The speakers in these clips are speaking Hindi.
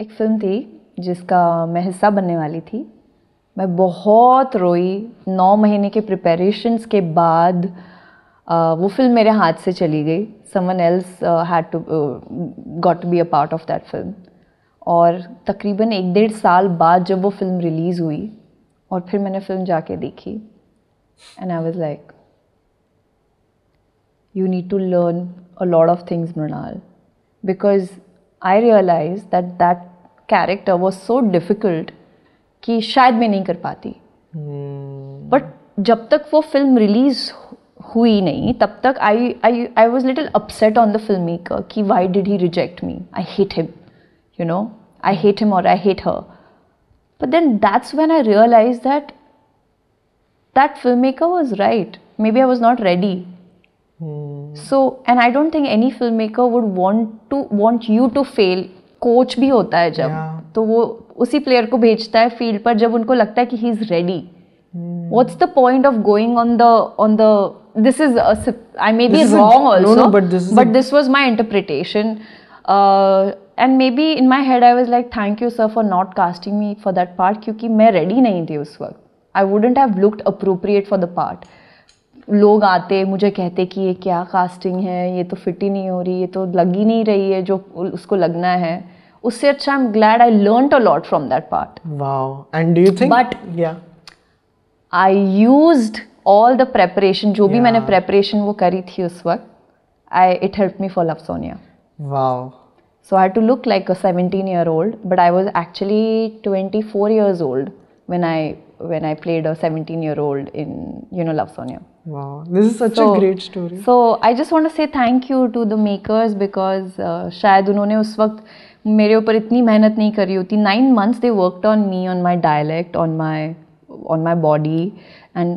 एक फिल्म थी जिसका मैं हिस्सा बनने वाली थी मैं बहुत रोई नौ महीने के प्रिपरेशंस के बाद आ, वो फिल्म मेरे हाथ से चली गई someone else had to got to be a part of that film और तकरीबन एक डेढ़ साल बाद जब वो फिल्म रिलीज़ हुई और फिर मैंने फिल्म जाके देखी and I was like you need to learn a lot of things Mrinal because I realize that that character was so difficult कि शायद मैं नहीं कर पाती बट hmm. जब तक वो फिल्म रिलीज़ हुई नहीं तब तक I I I was little upset on the film maker कि why did he reject me I hate him you know I hate him और I hate her but then that's when I realize that that film maker was right maybe I was not ready so and I don't think any film maker would want to want you to fail coach भी होता है जब तो वो उसी प्लेयर को भेजता है फील्ड पर जब उनको लगता है कि he is ready what's the point of going on the on the this is I may be wrong also but this was my interpretation and maybe in my head I was like thank you sir for not casting me for that part क्योंकि मैं रेडी नहीं थी उस वक्त I wouldn't have looked appropriate for the part लोग आते मुझे कहते कि ये क्या कास्टिंग है ये तो फिट ही नहीं हो रही ये तो लग ही नहीं रही है जो उसको लगना है उससे अच्छा I am glad I learn a lot from that part and do you think but I use all the preparation जो भी मैंने प्रेपरेशन वो करी थी उस वक्त I it help me for love Sonia so I to look like a year old but I was actually twenty four years old when I when I played a 17 year old in you know Love Sonia. Wow, this is such so, a great story. So I just want to say thank you to the makers because uh, शायद उन्होंने उस वक्त मेरे ऊपर इतनी मेहनत नहीं करी होती nine months they worked on me on my dialect on my on my body and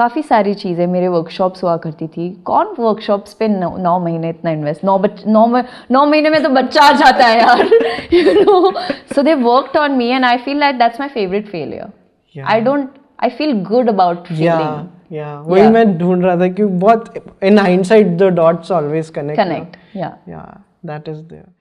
काफ़ी सारी चीज़ें मेरे वर्कशॉप्स हुआ करती थी कौन वर्कशॉप्स पे नौ, नौ महीने इतना इन्वेस्ट नौ बच नौ नौ महीने में तो बच्चा आ जाता है यार you know so they worked on me and I feel like that's my favourite failure I don't I feel good about feeling या वही मैं ढूंढ रहा था कि बहुत in hindsight the dots always connect connect या या दैट इज देयर